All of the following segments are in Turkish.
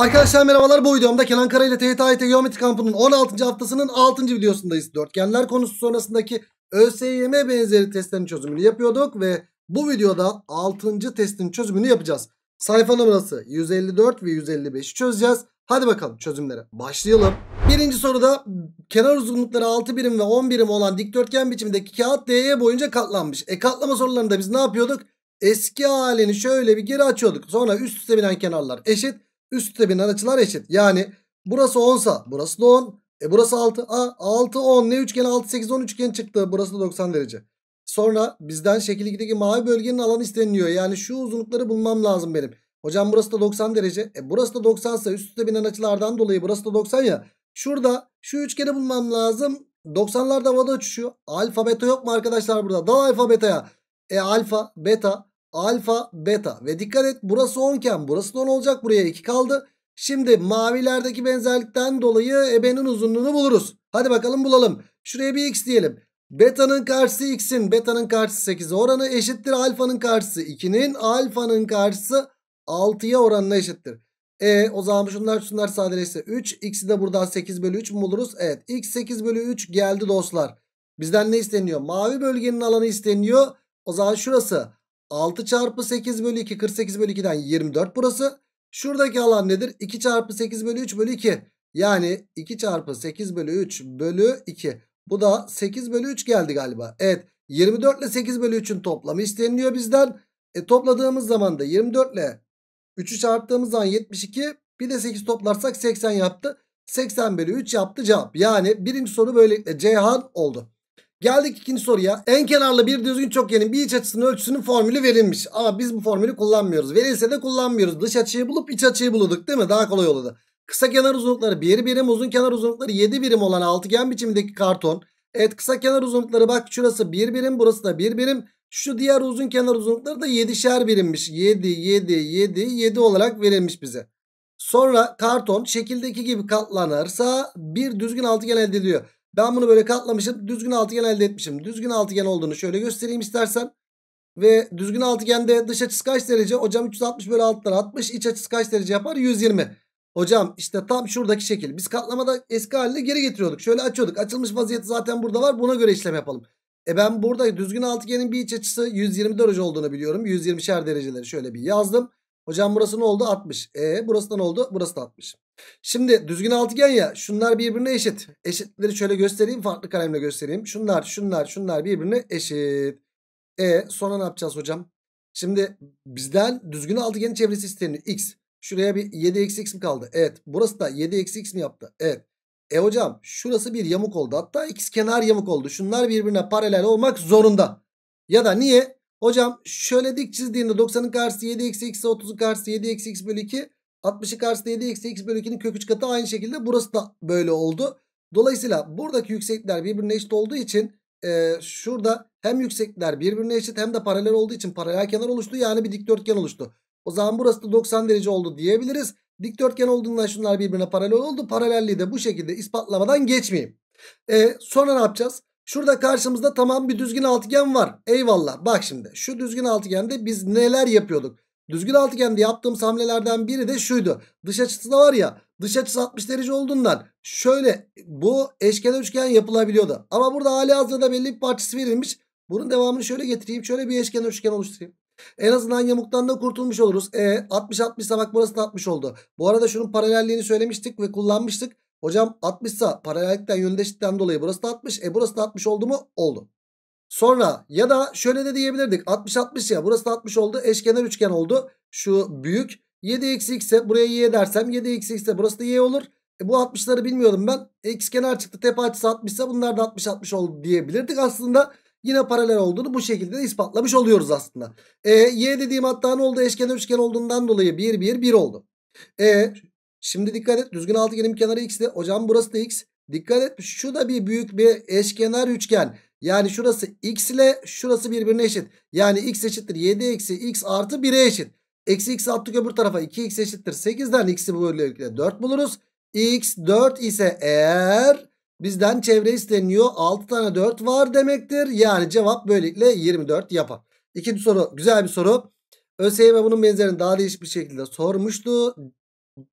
Arkadaşlar merhabalar bu videomda Kenan Kara ile THT Geometri Kampı'nın 16. haftasının 6. videosundayız. Dörtgenler konusu sonrasındaki ÖSYM benzeri testlerin çözümünü yapıyorduk ve bu videoda 6. testin çözümünü yapacağız. Sayfa numarası 154 ve 155'i çözeceğiz. Hadi bakalım çözümlere başlayalım. Birinci soruda kenar uzunlukları 6 birim ve 10 birim olan dikdörtgen biçimindeki kağıt DE boyunca katlanmış. E katlama sorularında biz ne yapıyorduk? Eski halini şöyle bir geri açıyorduk. Sonra üst üste binen kenarlar eşit Üstte binen açılar eşit. Yani burası 10 sa burası da 10. E burası 6. A 6 10 ne üçgeni 6 8 10 üçgen çıktı. Burası da 90 derece. Sonra bizden şekil 2'deki mavi bölgenin alanı isteniliyor. Yani şu uzunlukları bulmam lazım benim. Hocam burası da 90 derece. E burası da 90 ise üst üste binen açılardan dolayı burası da 90 ya. Şurada şu üçgeni bulmam lazım. 90'larda havada uçuşuyor. Alfa beta yok mu arkadaşlar burada? Dal alfa beta'ya. E alfa beta alfa beta ve dikkat et burası 10 iken burası da 10 olacak buraya 2 kaldı. Şimdi mavilerdeki benzerlikten dolayı ebenin uzunluğunu buluruz. Hadi bakalım bulalım. Şuraya bir x diyelim. Beta'nın karşısı x'in beta'nın karşısı 8'e oranı eşittir. Alfa'nın karşısı 2'nin alfa'nın karşısı 6'ya oranına eşittir. E o zaman şunlar şunlar sadeleşse 3 x'i de buradan 8 bölü 3 mü buluruz? Evet x 8 bölü 3 geldi dostlar. Bizden ne isteniyor? Mavi bölgenin alanı isteniyor. O zaman şurası 6 çarpı 8 bölü 2 48 bölü 2'den 24 burası. Şuradaki alan nedir? 2 çarpı 8 bölü 3 bölü 2. Yani 2 çarpı 8 bölü 3 bölü 2. Bu da 8 bölü 3 geldi galiba. Evet 24 ile 8 bölü 3'ün toplamı isteniliyor bizden. E, topladığımız zaman da 24 ile 3'ü çarptığımız zaman 72 bir de 8 toplarsak 80 yaptı. 80 bölü 3 yaptı cevap. Yani birinci soru böylelikle Ceyhan oldu. Geldik ikinci soruya. En kenarlı bir düzgün çokgenin bir iç açısının ölçüsünün formülü verilmiş. Ama biz bu formülü kullanmıyoruz. Verilse de kullanmıyoruz. Dış açıyı bulup iç açıyı bulduk, değil mi? Daha kolay oldu. Kısa kenar uzunlukları 1 birim, uzun kenar uzunlukları 7 birim olan altıgen biçimindeki karton. Evet kısa kenar uzunlukları bak şurası 1 bir birim, burası da 1 bir birim. Şu diğer uzun kenar uzunlukları da 7'şer birimmiş. 7, 7, 7, 7 olarak verilmiş bize. Sonra karton şekildeki gibi katlanırsa bir düzgün altıgen elde ediliyor. Ben bunu böyle katlamışım. Düzgün altıgen elde etmişim. Düzgün altıgen olduğunu şöyle göstereyim istersen. Ve düzgün altıgende dış açısı kaç derece? Hocam 360 bölü altlar 60. İç açısı kaç derece yapar? 120. Hocam işte tam şuradaki şekil. Biz katlamada eski haline geri getiriyorduk. Şöyle açıyorduk. Açılmış vaziyeti zaten burada var. Buna göre işlem yapalım. E ben burada düzgün altıgenin bir iç açısı 120 derece olduğunu biliyorum. 120'şer dereceleri şöyle bir yazdım. Hocam burası ne oldu? 60. E burası da ne oldu? Burası da 60. Şimdi düzgün altıgen ya şunlar birbirine eşit. Eşitleri şöyle göstereyim farklı kalemle göstereyim. Şunlar şunlar şunlar birbirine eşit. E sonra ne yapacağız hocam? Şimdi bizden düzgün altıgenin çevresi isteniyor. X. Şuraya bir 7-x mi kaldı? Evet. Burası da 7-x mi yaptı? Evet. E hocam şurası bir yamuk oldu. Hatta x kenar yamuk oldu. Şunlar birbirine paralel olmak zorunda. Ya da niye? Hocam şöyle dik çizdiğinde 90'ın karşısı 7 x eksi 30'un karşısı 7 eksi x bölü 2. 60'ı karşısında 7 eksi x bölü 2'nin kök 3 katı aynı şekilde burası da böyle oldu. Dolayısıyla buradaki yüksekler birbirine eşit olduğu için e, şurada hem yüksekler birbirine eşit hem de paralel olduğu için paralel kenar oluştu. Yani bir dikdörtgen oluştu. O zaman burası da 90 derece oldu diyebiliriz. Dikdörtgen olduğundan şunlar birbirine paralel oldu. Paralelliği de bu şekilde ispatlamadan geçmeyeyim. E, sonra ne yapacağız? Şurada karşımızda tamam bir düzgün altıgen var. Eyvallah. Bak şimdi şu düzgün altıgende biz neler yapıyorduk? Düzgün altıgende yaptığımız hamlelerden biri de şuydu. Dış açısı da var ya dış açısı 60 derece olduğundan şöyle bu eşkenar üçgen yapılabiliyordu. Ama burada hali hazırda belli bir parçası verilmiş. Bunun devamını şöyle getireyim. Şöyle bir eşkenar üçgen oluşturayım. En azından yamuktan da kurtulmuş oluruz. E 60 60 ise bak burası da 60 oldu. Bu arada şunun paralelliğini söylemiştik ve kullanmıştık. Hocam 60 ise paralellikten yöndeşlikten dolayı burası da 60. E burası da 60 oldu mu? Oldu. Sonra ya da şöyle de diyebilirdik. 60-60 ya burası da 60 oldu. Eşkenar üçgen oldu. Şu büyük. 7-x x'e buraya y dersem 7-x x'e burası da y olur. E bu 60'ları bilmiyordum ben. X kenar çıktı tepe açısı 60 ise bunlar da 60-60 oldu diyebilirdik. Aslında yine paralel olduğunu bu şekilde de ispatlamış oluyoruz aslında. E, y dediğim hatta ne oldu? Eşkenar üçgen olduğundan dolayı 1-1-1 oldu. E, şimdi dikkat et. Düzgün altıgenin kenarı x'ti. Hocam burası da x. Dikkat et şu da bir büyük bir eşkenar üçgen. Yani şurası x ile şurası birbirine eşit. Yani x eşittir 7 eksi x artı 1'e eşit. Eksi x attık öbür tarafa 2x eşittir 8'den x'i böylelikle 4 buluruz. x 4 ise eğer bizden çevre isteniyor 6 tane 4 var demektir. Yani cevap böylelikle 24 yapar. İkinci soru güzel bir soru. ÖSYM bunun benzerini daha değişik bir şekilde sormuştu.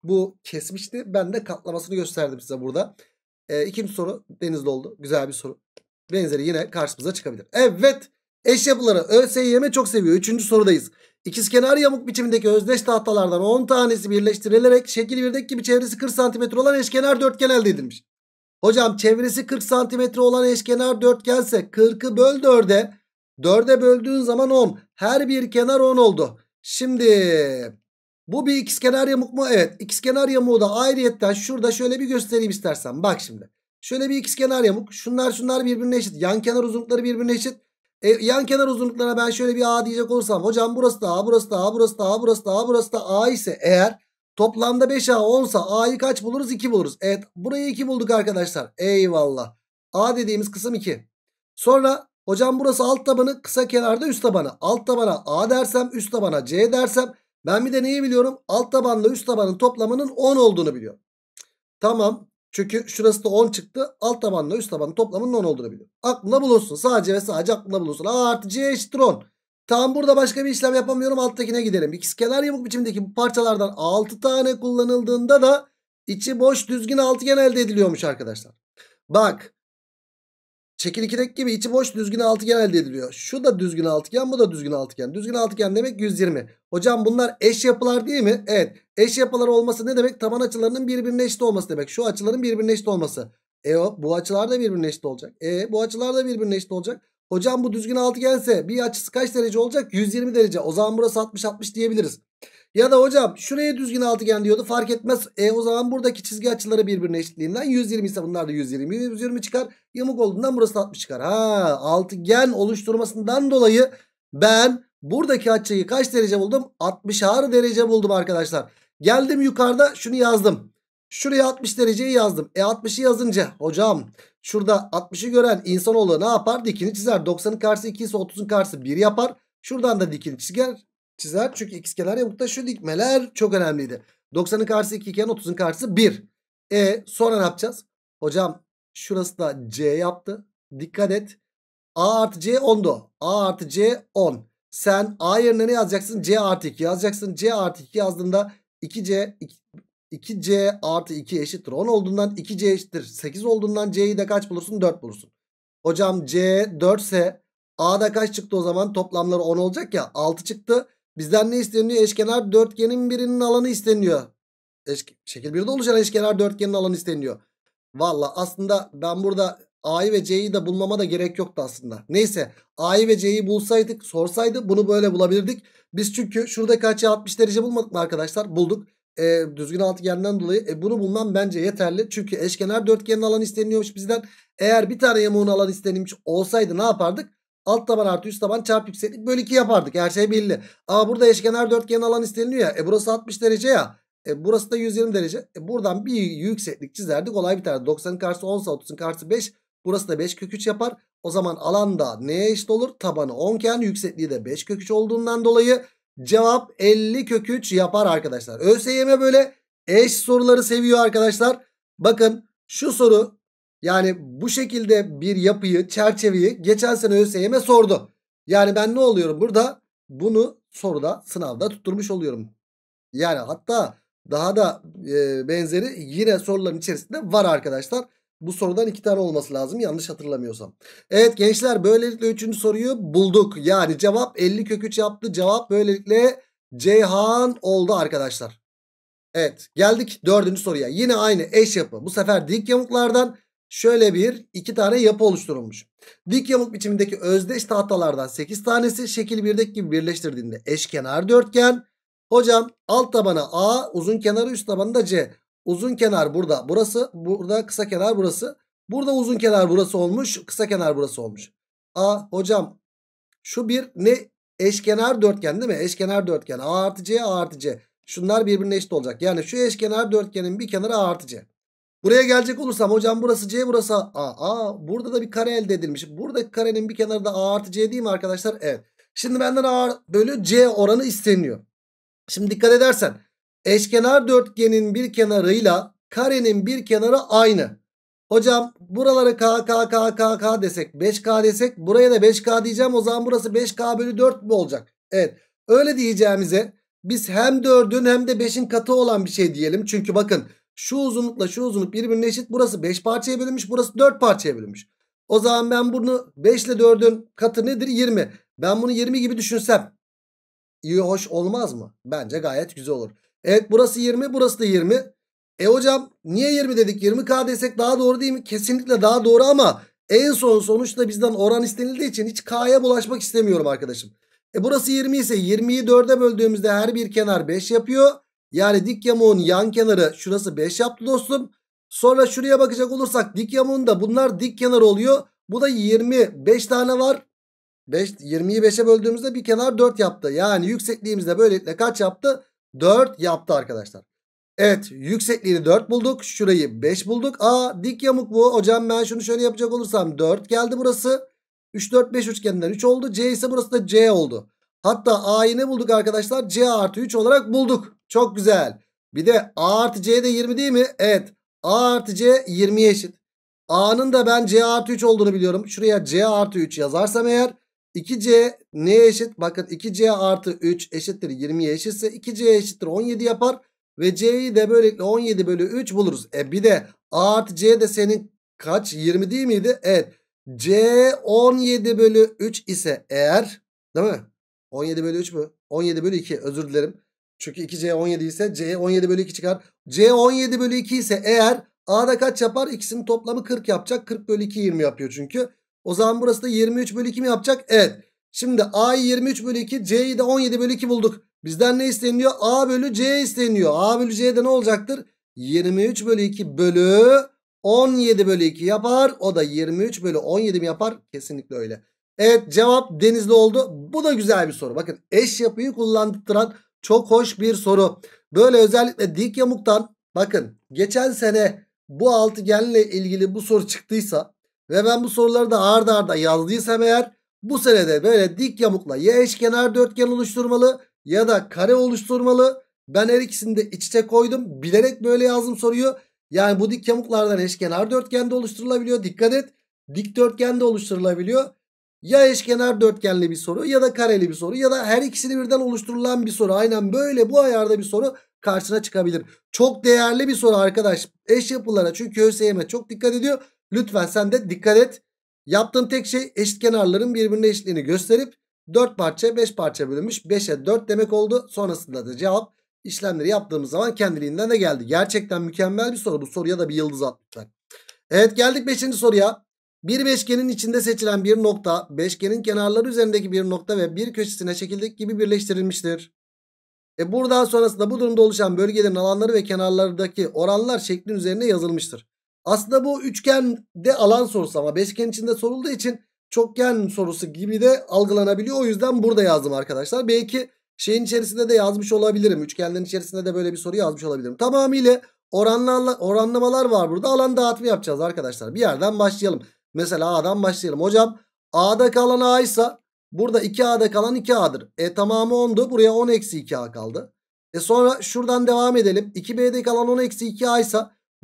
Bu kesmişti. Ben de katlamasını gösterdim size burada. E, ikinci soru Denizli oldu. Güzel bir soru. Benzeri yine karşımıza çıkabilir. Evet. Eş yapıları ÖSYM çok seviyor. Üçüncü sorudayız. İkizkenar yamuk biçimindeki özdeş tahtalardan 10 tanesi birleştirilerek şekil 1'deki gibi çevresi 40 cm olan eşkenar dörtgen elde edilmiş. Hocam çevresi 40 cm olan eşkenar dörtgense 40'ı böl 4'e. 4'e böldüğün zaman 10. Her bir kenar 10 oldu. Şimdi bu bir ikizkenar yamuk mu? Evet. İkizkenar yamuğu da ayrıyetten şurada şöyle bir göstereyim istersen. Bak şimdi. Şöyle bir ikizkenar yamuk. Şunlar şunlar birbirine eşit. Yan kenar uzunlukları birbirine eşit. E, yan kenar uzunluklarına ben şöyle bir A diyecek olursam. Hocam burası da A, burası da A, burası da A, burası da A, burası da A ise eğer toplamda 5A olsa A'yı kaç buluruz? 2 buluruz. Evet burayı 2 bulduk arkadaşlar. Eyvallah. A dediğimiz kısım 2. Sonra hocam burası alt tabanı kısa kenarda üst tabanı. Alt tabana A dersem üst tabana C dersem ben bir de neyi biliyorum? Alt tabanla üst tabanın toplamının 10 olduğunu biliyorum. Tamam. Çünkü şurası da 10 çıktı. Alt tabanla üst tabanın toplamının 10 olduğunu biliyorum. Aklında bulunsun. Sadece ve sadece aklında bulunsun. A artı C eşittir 10. Tam burada başka bir işlem yapamıyorum. Alttakine gidelim. İkizkenar yamuk biçimindeki bu parçalardan 6 tane kullanıldığında da içi boş düzgün altıgen elde ediliyormuş arkadaşlar. Bak Şekil gibi içi boş düzgün altıgen elde ediliyor. Şu da düzgün altıgen bu da düzgün altıgen. Düzgün altıgen demek 120. Hocam bunlar eş yapılar değil mi? Evet. Eş yapılar olması ne demek? Taban açılarının birbirine eşit olması demek. Şu açıların birbirine eşit olması. E o, bu açılar da birbirine eşit olacak. E bu açılar da birbirine eşit olacak. Hocam bu düzgün altıgense bir açısı kaç derece olacak? 120 derece. O zaman burası 60-60 diyebiliriz. Ya da hocam şuraya düzgün altıgen diyordu fark etmez. E o zaman buradaki çizgi açıları birbirine eşitliğinden 120 ise bunlar da 120. 120 çıkar. Yamuk olduğundan burası 60 çıkar. Ha altıgen oluşturmasından dolayı ben buradaki açıyı kaç derece buldum? 60'ar derece buldum arkadaşlar. Geldim yukarıda şunu yazdım. Şuraya 60 dereceyi yazdım. E 60'ı yazınca hocam şurada 60'ı gören insanoğlu ne yapar? Dikini çizer. 90'ın karşısı 2 ise 30'un karşısı 1 yapar. Şuradan da dikini çizer. çizer. Çünkü x kenar yamukta şu dikmeler çok önemliydi. 90'ın karşısı 2 iken 30'un karşısı 1. E sonra ne yapacağız? Hocam şurası da c yaptı. Dikkat et. A artı C 10'du. A artı C 10. Sen A yerine ne yazacaksın? C artı 2 yazacaksın. C artı 2 yazdığında 2C 2C artı 2 eşittir 10 olduğundan 2C eşittir 8 olduğundan C'yi de kaç bulursun? 4 bulursun. Hocam C 4 ise A'da kaç çıktı o zaman? Toplamları 10 olacak ya 6 çıktı. Bizden ne isteniyor? Eşkenar dörtgenin birinin alanı isteniyor. Eşke, şekil 1'de oluşan eşkenar dörtgenin alanı isteniyor. Valla aslında ben burada A'yı ve C'yi de bulmama da gerek yoktu aslında. Neyse A'yı ve C'yi bulsaydık sorsaydı bunu böyle bulabilirdik. Biz çünkü şuradaki açı 60 derece bulmadık mı arkadaşlar? Bulduk e, düzgün altıgenden dolayı e, bunu bulmam bence yeterli. Çünkü eşkenar dörtgenin alanı isteniyormuş bizden. Eğer bir tane yamuğun alanı istenilmiş olsaydı ne yapardık? Alt taban artı üst taban çarpı yükseklik bölü 2 yapardık. Her şey belli. Ama burada eşkenar dörtgenin alanı isteniliyor ya. E burası 60 derece ya. E burası da 120 derece. E buradan bir yükseklik çizerdik. Olay biterdi. 90'ın karşısı 10 30'un karşısı 5. Burası da 5 kök yapar. O zaman alanda neye eşit olur? Tabanı 10 iken yüksekliği de 5 kök olduğundan dolayı Cevap 50 kök 3 yapar arkadaşlar. ÖSYM böyle eş soruları seviyor arkadaşlar. Bakın şu soru yani bu şekilde bir yapıyı çerçeveyi geçen sene ÖSYM sordu. Yani ben ne oluyorum burada? Bunu soruda sınavda tutturmuş oluyorum. Yani hatta daha da e, benzeri yine soruların içerisinde var arkadaşlar. Bu sorudan iki tane olması lazım yanlış hatırlamıyorsam. Evet gençler böylelikle üçüncü soruyu bulduk. Yani cevap 50 köküç yaptı. Cevap böylelikle Ceyhan oldu arkadaşlar. Evet geldik dördüncü soruya. Yine aynı eş yapı. Bu sefer dik yamuklardan şöyle bir iki tane yapı oluşturulmuş. Dik yamuk biçimindeki özdeş tahtalardan 8 tanesi şekil 1'deki gibi birleştirdiğinde eşkenar dörtgen. Hocam alt tabana A uzun kenarı üst tabanı da C. Uzun kenar burada burası. Burada kısa kenar burası. Burada uzun kenar burası olmuş. Kısa kenar burası olmuş. A hocam şu bir ne eşkenar dörtgen değil mi? Eşkenar dörtgen. A artı C A artı C. Şunlar birbirine eşit olacak. Yani şu eşkenar dörtgenin bir kenarı A artı C. Buraya gelecek olursam hocam burası C burası A. A burada da bir kare elde edilmiş. Buradaki karenin bir kenarı da A artı C değil mi arkadaşlar? Evet. Şimdi benden A bölü C oranı isteniyor. Şimdi dikkat edersen Eşkenar dörtgenin bir kenarıyla karenin bir kenarı aynı. Hocam buraları k k k k k desek 5k desek buraya da 5k diyeceğim o zaman burası 5k bölü 4 mü olacak? Evet öyle diyeceğimize biz hem 4'ün hem de 5'in katı olan bir şey diyelim. Çünkü bakın şu uzunlukla şu uzunluk birbirine eşit burası 5 parçaya bölünmüş burası 4 parçaya bölünmüş. O zaman ben bunu 5 ile 4'ün katı nedir 20. Ben bunu 20 gibi düşünsem iyi hoş olmaz mı? Bence gayet güzel olur. Evet burası 20 burası da 20. E hocam niye 20 dedik? 20K desek daha doğru değil mi? Kesinlikle daha doğru ama en son sonuçta bizden oran istenildiği için hiç K'ya bulaşmak istemiyorum arkadaşım. E burası 20 ise 20'yi 4'e böldüğümüzde her bir kenar 5 yapıyor. Yani dik yamuğun yan kenarı şurası 5 yaptı dostum. Sonra şuraya bakacak olursak dik yamuğunda bunlar dik kenar oluyor. Bu da 25 tane var. 5, 20'yi 5'e böldüğümüzde bir kenar 4 yaptı. Yani yüksekliğimizde böylelikle kaç yaptı? 4 yaptı arkadaşlar. Evet yüksekliğini 4 bulduk. Şurayı 5 bulduk. Aa dik yamuk bu. Hocam ben şunu şöyle yapacak olursam 4 geldi burası. 3 4 5 üçgeninden 3 oldu. C ise burası da C oldu. Hatta A'yı ne bulduk arkadaşlar? C artı 3 olarak bulduk. Çok güzel. Bir de A artı C de 20 değil mi? Evet. A artı C 20'ye eşit. A'nın da ben C artı 3 olduğunu biliyorum. Şuraya C artı 3 yazarsam eğer 2C neye eşit? Bakın 2C artı 3 eşittir 20'ye eşitse 2C eşittir 17 yapar. Ve C'yi de böylelikle 17 bölü 3 buluruz. E bir de A artı C de senin kaç? 20 değil miydi? Evet. C 17 bölü 3 ise eğer değil mi? 17 bölü 3 mü? 17 bölü 2 özür dilerim. Çünkü 2C 17 ise C 17 bölü 2 çıkar. C 17 bölü 2 ise eğer A'da kaç yapar? İkisinin toplamı 40 yapacak. 40 bölü 2 20 yapıyor çünkü. O zaman burası da 23 bölü 2 mi yapacak? Evet. Şimdi A'yı 23 bölü 2 C'yi de 17 bölü 2 bulduk. Bizden ne isteniyor? A bölü C isteniyor. A bölü C'de ne olacaktır? 23 bölü 2 bölü 17 bölü 2 yapar. O da 23 bölü 17 mi yapar? Kesinlikle öyle. Evet cevap denizli oldu. Bu da güzel bir soru. Bakın eş yapıyı kullandıran çok hoş bir soru. Böyle özellikle dik yamuktan bakın geçen sene bu altıgenle ilgili bu soru çıktıysa ve ben bu soruları da arda arda yazdıysam eğer bu senede böyle dik yamukla ya eşkenar dörtgen oluşturmalı ya da kare oluşturmalı. Ben her ikisini de iç içe koydum. Bilerek böyle yazdım soruyu. Yani bu dik yamuklardan eşkenar dörtgen de oluşturulabiliyor. Dikkat et. Dikdörtgen de oluşturulabiliyor. Ya eşkenar dörtgenli bir soru ya da kareli bir soru ya da her ikisini birden oluşturulan bir soru. Aynen böyle bu ayarda bir soru karşına çıkabilir. Çok değerli bir soru arkadaş. Eş yapılara çünkü ÖSYM çok dikkat ediyor. Lütfen sen de dikkat et. Yaptığın tek şey eşit kenarların birbirine eşitliğini gösterip 4 parça 5 parça bölünmüş 5'e 4 demek oldu. Sonrasında da cevap işlemleri yaptığımız zaman kendiliğinden de geldi. Gerçekten mükemmel bir soru. Bu soruya da bir yıldız atmışlar. Evet geldik 5. soruya. Bir beşgenin içinde seçilen bir nokta beşgenin kenarları üzerindeki bir nokta ve bir köşesine şekildeki gibi birleştirilmiştir. E buradan sonrasında bu durumda oluşan bölgelerin alanları ve kenarlardaki oranlar şeklin üzerine yazılmıştır. Aslında bu üçgende alan sorusu ama beşgen içinde sorulduğu için çokgen sorusu gibi de algılanabiliyor. O yüzden burada yazdım arkadaşlar. Belki şeyin içerisinde de yazmış olabilirim. Üçgenlerin içerisinde de böyle bir soru yazmış olabilirim. Tamamıyla oranlı, oranlamalar var burada. Alan dağıtımı yapacağız arkadaşlar. Bir yerden başlayalım. Mesela A'dan başlayalım. Hocam A'da kalan A ise burada 2A'da kalan 2A'dır. E tamamı 10'du. Buraya 10 eksi 2A kaldı. E sonra şuradan devam edelim. 2B'de kalan 10 eksi 2A ise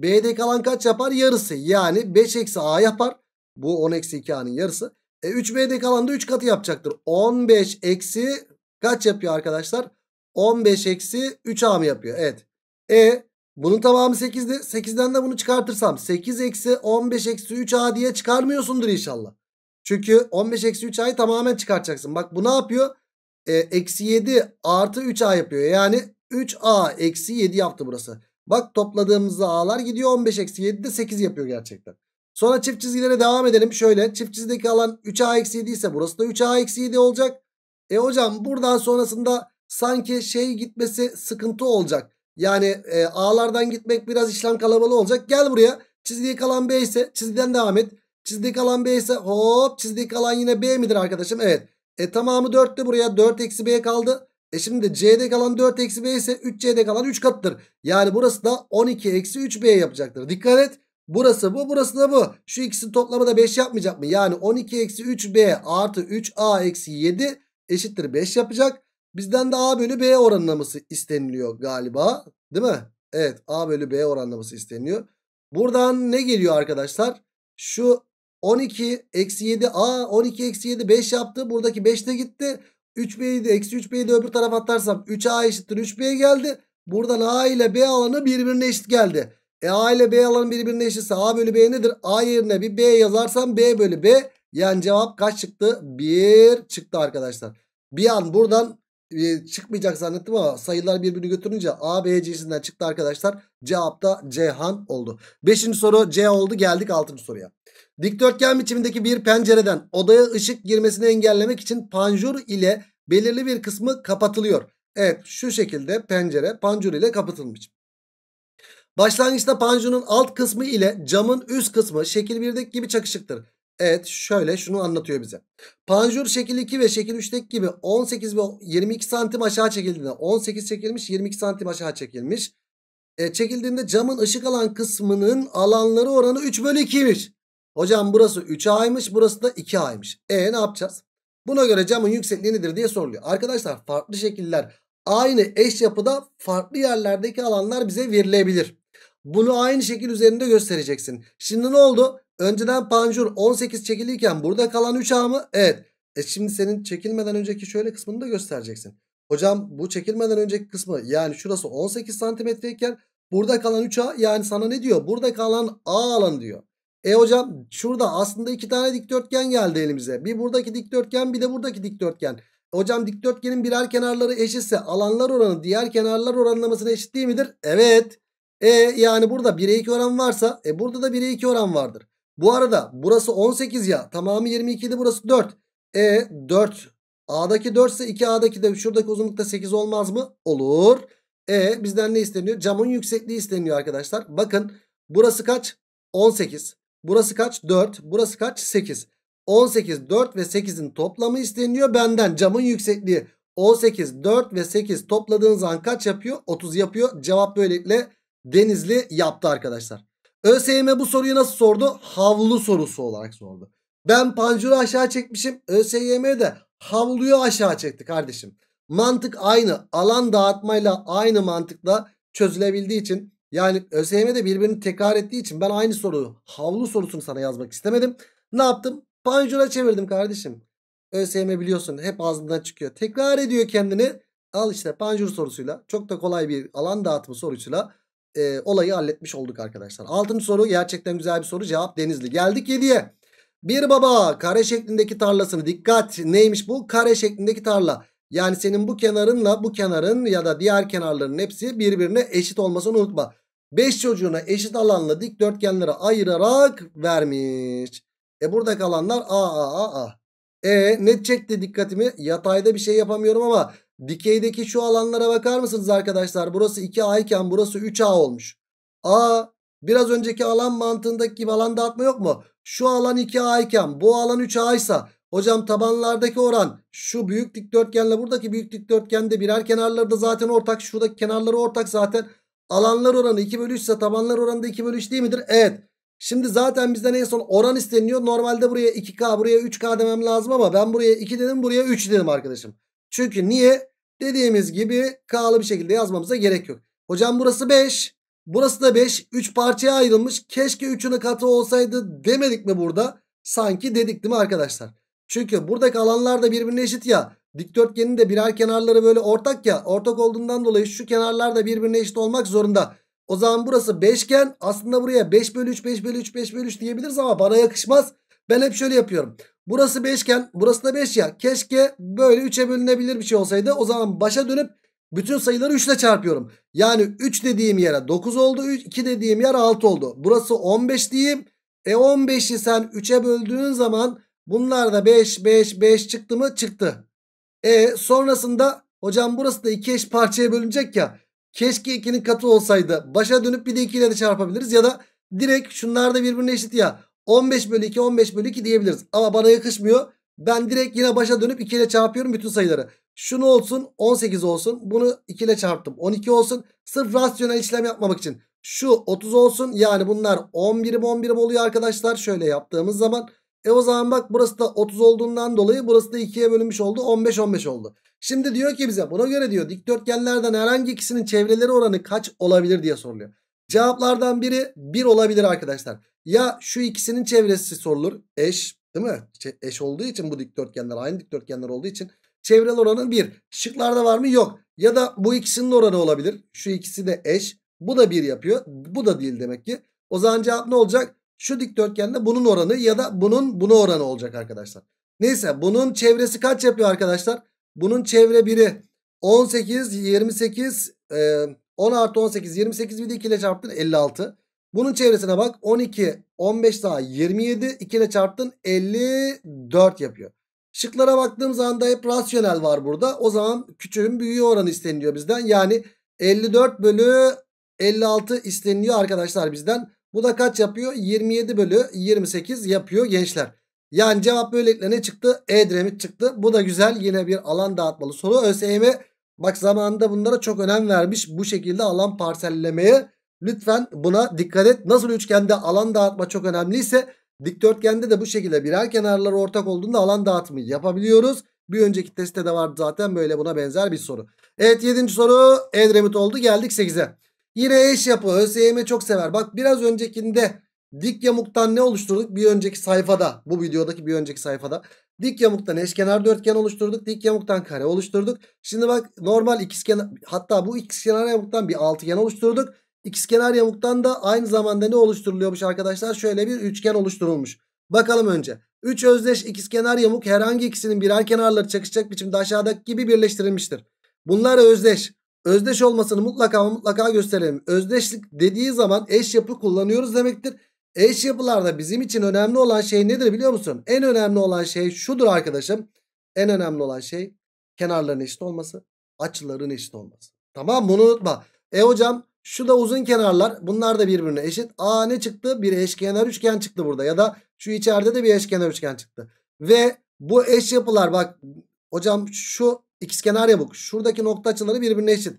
B'de kalan kaç yapar? Yarısı. Yani 5 eksi A yapar. Bu 10 eksi 2 A'nın yarısı. E 3B'de kalan da 3 katı yapacaktır. 15 eksi kaç yapıyor arkadaşlar? 15 eksi 3A mı yapıyor? Evet. E bunun tamamı 8'de. 8'den de bunu çıkartırsam 8 eksi 15 eksi 3A diye çıkarmıyorsundur inşallah. Çünkü 15 eksi 3A'yı tamamen çıkartacaksın. Bak bu ne yapıyor? E, eksi 7 artı 3A yapıyor. Yani 3A eksi 7 yaptı burası. Bak topladığımız a'lar gidiyor 15 eksi 7 de 8 yapıyor gerçekten. Sonra çift çizgilere devam edelim. Şöyle çift çizgideki alan 3a eksi 7 ise burası da 3a eksi 7 olacak. E hocam buradan sonrasında sanki şey gitmesi sıkıntı olacak. Yani e, a'lardan gitmek biraz işlem kalabalığı olacak. Gel buraya çizgiye kalan b ise çizgiden devam et. Çizgiye kalan b ise hop çizgiye kalan yine b midir arkadaşım? Evet. E tamamı 4'te buraya 4 eksi b kaldı. E şimdi C'de kalan 4 eksi B ise 3C'de kalan 3 katıdır. Yani burası da 12 eksi 3B yapacaktır. Dikkat et. Burası bu burası da bu. Şu ikisinin toplamı da 5 yapmayacak mı? Yani 12 eksi 3B artı 3A eksi 7 eşittir 5 yapacak. Bizden de A bölü B oranlaması isteniliyor galiba. Değil mi? Evet A bölü B oranlaması isteniyor. Buradan ne geliyor arkadaşlar? Şu 12 eksi 7 A 12 eksi 7 5 yaptı. Buradaki 5 de gitti. 3B'yi de eksi 3B'yi de öbür tarafa atarsam 3A eşittir 3B geldi. Buradan A ile B alanı birbirine eşit geldi. E A ile B alanı birbirine eşitse A bölü B nedir? A yerine bir B yazarsam B bölü B. Yani cevap kaç çıktı? 1 çıktı arkadaşlar. Bir an buradan e, çıkmayacak zannettim ama sayılar birbirini götürünce A, B C cinsinden çıktı arkadaşlar. Cevap da Cihan oldu. Beşinci soru C oldu geldik altıncı soruya. Dikdörtgen biçimindeki bir pencereden odaya ışık girmesini engellemek için panjur ile belirli bir kısmı kapatılıyor. Evet şu şekilde pencere panjur ile kapatılmış. Başlangıçta panjurun alt kısmı ile camın üst kısmı şekil 1'deki gibi çakışıktır. Evet şöyle şunu anlatıyor bize. Panjur şekil 2 ve şekil 3'teki gibi 18 ve 22 santim aşağı çekildiğinde 18 çekilmiş 22 santim aşağı çekilmiş. E, çekildiğinde camın ışık alan kısmının alanları oranı 3 bölü 2'ymiş. Hocam burası 3A'ymış burası da 2A'ymış. E ne yapacağız? Buna göre camın yüksekliği nedir diye soruluyor. Arkadaşlar farklı şekiller aynı eş yapıda farklı yerlerdeki alanlar bize verilebilir. Bunu aynı şekil üzerinde göstereceksin. Şimdi ne oldu? Önceden panjur 18 çekiliyken burada kalan 3 A mı? Evet. E şimdi senin çekilmeden önceki şöyle kısmını da göstereceksin. Hocam bu çekilmeden önceki kısmı yani şurası 18 santimetreyken burada kalan 3 A yani sana ne diyor? Burada kalan A alanı diyor. E hocam şurada aslında iki tane dikdörtgen geldi elimize. Bir buradaki dikdörtgen bir de buradaki dikdörtgen. Hocam dikdörtgenin birer kenarları eşitse alanlar oranı diğer kenarlar oranlamasına eşit değil midir? Evet. E yani burada 1'e 2 oran varsa e burada da 1'e 2 oran vardır. Bu arada burası 18 ya. Tamamı 22 idi burası 4. E 4. A'daki 4 ise 2A'daki de şuradaki uzunlukta 8 olmaz mı? Olur. E bizden ne isteniyor? Camın yüksekliği isteniyor arkadaşlar. Bakın burası kaç? 18. Burası kaç? 4. Burası kaç? 8. 18, 4 ve 8'in toplamı isteniyor benden. Camın yüksekliği 18, 4 ve 8 topladığınız an kaç yapıyor? 30 yapıyor. Cevap böylelikle Denizli yaptı arkadaşlar. ÖSYM bu soruyu nasıl sordu? Havlu sorusu olarak sordu. Ben panjuru aşağı çekmişim. ÖSYM de havluyu aşağı çekti kardeşim. Mantık aynı. Alan dağıtmayla aynı mantıkla çözülebildiği için yani ÖSYM de birbirini tekrar ettiği için ben aynı soruyu havlu sorusunu sana yazmak istemedim. Ne yaptım? Panjura çevirdim kardeşim. ÖSYM biliyorsun hep ağzından çıkıyor. Tekrar ediyor kendini. Al işte panjur sorusuyla çok da kolay bir alan dağıtma sorusuyla e, olayı halletmiş olduk arkadaşlar. Altıncı soru gerçekten güzel bir soru. Cevap Denizli. Geldik 7'ye. Bir baba kare şeklindeki tarlasını dikkat neymiş bu? Kare şeklindeki tarla. Yani senin bu kenarınla bu kenarın ya da diğer kenarların hepsi birbirine eşit olmasını unutma. 5 çocuğuna eşit alanla dikdörtgenlere ayırarak vermiş. E burada kalanlar a a a a. E ne çekti dikkatimi? Yatayda bir şey yapamıyorum ama Dikeydeki şu alanlara bakar mısınız arkadaşlar? Burası 2A iken burası 3A olmuş. A biraz önceki alan mantığındaki gibi alan dağıtma yok mu? Şu alan 2A iken bu alan 3A ise hocam tabanlardaki oran şu büyük dikdörtgenle buradaki büyük dikdörtgende birer kenarları da zaten ortak. Şuradaki kenarları ortak zaten. Alanlar oranı 2 bölü 3 ise tabanlar oranı da 2 bölü 3 değil midir? Evet. Şimdi zaten bizden en son oran isteniyor. Normalde buraya 2K buraya 3K demem lazım ama ben buraya 2 dedim buraya 3 dedim arkadaşım. Çünkü niye? Dediğimiz gibi K'lı bir şekilde yazmamıza gerek yok. Hocam burası 5. Burası da 5. 3 parçaya ayrılmış. Keşke 3'ünün katı olsaydı demedik mi burada? Sanki dedik değil mi arkadaşlar? Çünkü buradaki alanlar da birbirine eşit ya. Dikdörtgenin de birer kenarları böyle ortak ya. Ortak olduğundan dolayı şu kenarlar da birbirine eşit olmak zorunda. O zaman burası 5 aslında buraya 5 bölü 3, 5 bölü 3, 5 bölü 3 diyebiliriz ama bana yakışmaz. Ben hep şöyle yapıyorum. Burası 5 iken burası da 5 ya. Keşke böyle 3'e bölünebilir bir şey olsaydı. O zaman başa dönüp bütün sayıları 3 ile çarpıyorum. Yani 3 dediğim yere 9 oldu. 2 dediğim yer 6 oldu. Burası 15 diyeyim. E 15'i sen 3'e böldüğün zaman bunlar da 5 5 5 çıktı mı? Çıktı. E sonrasında hocam burası da 2 eş parçaya bölünecek ya. Keşke 2'nin katı olsaydı. Başa dönüp bir de 2 ile de çarpabiliriz ya da direkt şunlar da birbirine eşit ya. 15 bölü 2 15 bölü 2 diyebiliriz. Ama bana yakışmıyor. Ben direkt yine başa dönüp 2 ile çarpıyorum bütün sayıları. Şunu olsun 18 olsun. Bunu 2 ile çarptım. 12 olsun. Sırf rasyonel işlem yapmamak için. Şu 30 olsun. Yani bunlar 11'im 11'im oluyor arkadaşlar. Şöyle yaptığımız zaman. E o zaman bak burası da 30 olduğundan dolayı burası da 2'ye bölünmüş oldu. 15 15 oldu. Şimdi diyor ki bize buna göre diyor dikdörtgenlerden herhangi ikisinin çevreleri oranı kaç olabilir diye soruluyor. Cevaplardan biri 1 olabilir arkadaşlar. Ya şu ikisinin çevresi sorulur. Eş değil mi? Eş olduğu için bu dikdörtgenler aynı dikdörtgenler olduğu için çevre oranı 1. Şıklarda var mı? Yok. Ya da bu ikisinin oranı olabilir. Şu ikisi de eş. Bu da 1 yapıyor. Bu da değil demek ki. O zaman cevap ne olacak? Şu dikdörtgenle bunun oranı ya da bunun buna oranı olacak arkadaşlar. Neyse bunun çevresi kaç yapıyor arkadaşlar? Bunun çevre biri 18, 28, e, 10 artı 18 28 bir de 2 ile çarptın 56. Bunun çevresine bak 12 15 daha 27 2 ile çarptın 54 yapıyor. Şıklara baktığım zaman da hep rasyonel var burada. O zaman küçüğün büyüğü oranı isteniliyor bizden. Yani 54 bölü 56 isteniliyor arkadaşlar bizden. Bu da kaç yapıyor? 27 bölü 28 yapıyor gençler. Yani cevap böylelikle ne çıktı? E diremi çıktı. Bu da güzel yine bir alan dağıtmalı soru. ÖSYM Bak zamanında bunlara çok önem vermiş. Bu şekilde alan parsellemeye lütfen buna dikkat et. Nasıl üçgende alan dağıtma çok önemliyse dikdörtgende de bu şekilde birer kenarları ortak olduğunda alan dağıtımı yapabiliyoruz. Bir önceki testte de vardı zaten böyle buna benzer bir soru. Evet 7. soru Edremit oldu geldik 8'e. Yine eş yapı ÖSYM çok sever. Bak biraz öncekinde Dik yamuktan ne oluşturduk? Bir önceki sayfada bu videodaki bir önceki sayfada. Dik yamuktan eşkenar dörtgen oluşturduk. Dik yamuktan kare oluşturduk. Şimdi bak normal ikizkenar hatta bu ikizkenar yamuktan bir altıgen oluşturduk. İkizkenar yamuktan da aynı zamanda ne oluşturuluyormuş arkadaşlar? Şöyle bir üçgen oluşturulmuş. Bakalım önce. 3 özdeş ikizkenar yamuk herhangi ikisinin birer kenarları çakışacak biçimde aşağıdaki gibi birleştirilmiştir. Bunlar özdeş. Özdeş olmasını mutlaka mutlaka gösterelim. Özdeşlik dediği zaman eş yapı kullanıyoruz demektir. Eş yapılarda bizim için önemli olan şey nedir biliyor musun? En önemli olan şey şudur arkadaşım. En önemli olan şey kenarların eşit olması. Açıların eşit olması. Tamam bunu unutma. E hocam şu da uzun kenarlar. Bunlar da birbirine eşit. A ne çıktı? Bir eşkenar üçgen çıktı burada. Ya da şu içeride de bir eşkenar üçgen çıktı. Ve bu eş yapılar bak hocam şu ikizkenar yabuk. Şuradaki nokta açıları birbirine eşit.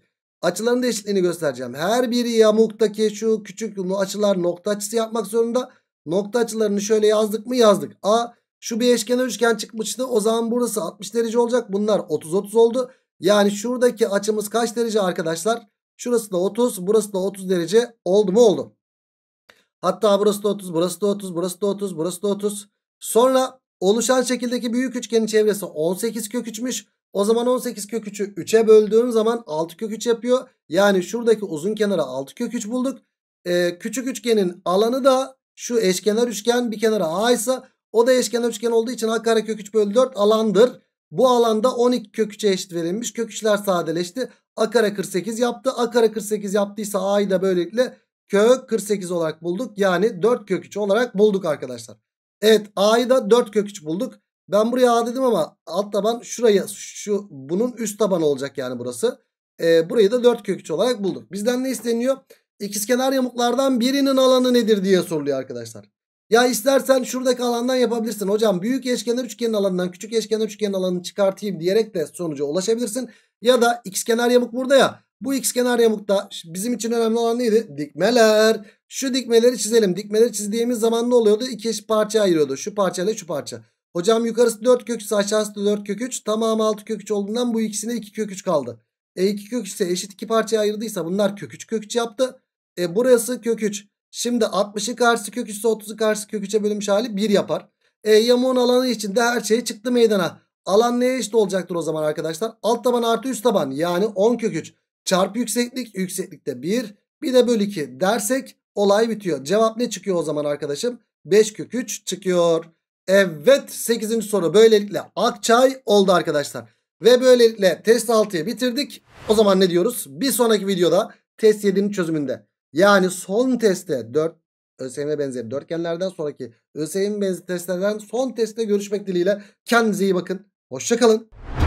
Açıların da eşitliğini göstereceğim. Her biri yamuktaki şu küçük açılar nokta açısı yapmak zorunda. Nokta açılarını şöyle yazdık mı yazdık. A şu bir eşkenar üçgen çıkmıştı. O zaman burası 60 derece olacak. Bunlar 30-30 oldu. Yani şuradaki açımız kaç derece arkadaşlar? Şurası da 30 burası da 30 derece oldu mu oldu. Hatta burası da 30 burası da 30 burası da 30 burası da 30. Sonra oluşan şekildeki büyük üçgenin çevresi 18 kök 3'müş. O zaman 18 kök 3'ü 3'e böldüğüm zaman 6 kök 3 yapıyor. Yani şuradaki uzun kenara 6 kök 3 bulduk. Ee, küçük üçgenin alanı da şu eşkenar üçgen bir kenara a ise o da eşkenar üçgen olduğu için a kare kök 3 bölü 4 alandır. Bu alanda 12 kök 3'e eşit verilmiş. Kök 3'ler sadeleşti. A kare 48 yaptı. A kare 48 yaptıysa a'yı da böylelikle kök 48 olarak bulduk. Yani 4 kök 3 olarak bulduk arkadaşlar. Evet a'yı da 4 kök 3 bulduk. Ben buraya A dedim ama alt taban şuraya şu bunun üst taban olacak yani burası. E, burayı da 4 kök 3 olarak bulduk. Bizden ne isteniyor? İkizkenar yamuklardan birinin alanı nedir diye soruluyor arkadaşlar. Ya istersen şuradaki alandan yapabilirsin. Hocam büyük eşkenar üçgenin alanından küçük eşkenar üçgenin alanını çıkartayım diyerek de sonuca ulaşabilirsin. Ya da xkenar yamuk burada ya. Bu xkenar yamukta bizim için önemli olan neydi? Dikmeler. Şu dikmeleri çizelim. Dikmeleri çizdiğimiz zaman ne oluyordu? İki eşit parça ayırıyordu. Şu parça ile şu parça. Hocam yukarısı 4 kök 3 aşağısı da 4 kök 3. Tamamı 6 kök 3 olduğundan bu ikisine 2 kök 3 kaldı. E2 kök 3 ise eşit iki parçaya ayırdıysa bunlar kök 3 kök 3 yaptı. E burası kök 3. Şimdi 60'ın karşısı kök 3 ise 30'u karşısı kök 3'e bölünmüş hali 1 yapar. E yamuğun alanı de her şey çıktı meydana. Alan neye eşit olacaktır o zaman arkadaşlar? Alt taban artı üst taban yani 10 kök 3 çarpı yükseklik yükseklikte 1 bir de böl 2 dersek olay bitiyor. Cevap ne çıkıyor o zaman arkadaşım? 5 kök 3 çıkıyor. Evet 8. soru böylelikle Akçay oldu arkadaşlar. Ve böylelikle test 6'yı bitirdik. O zaman ne diyoruz? Bir sonraki videoda test 7'nin çözümünde. Yani son testte 4 ÖSYM benzeri dörtgenlerden sonraki ÖSYM benzeri testlerden son testte görüşmek dileğiyle. Kendinize iyi bakın. Hoşçakalın.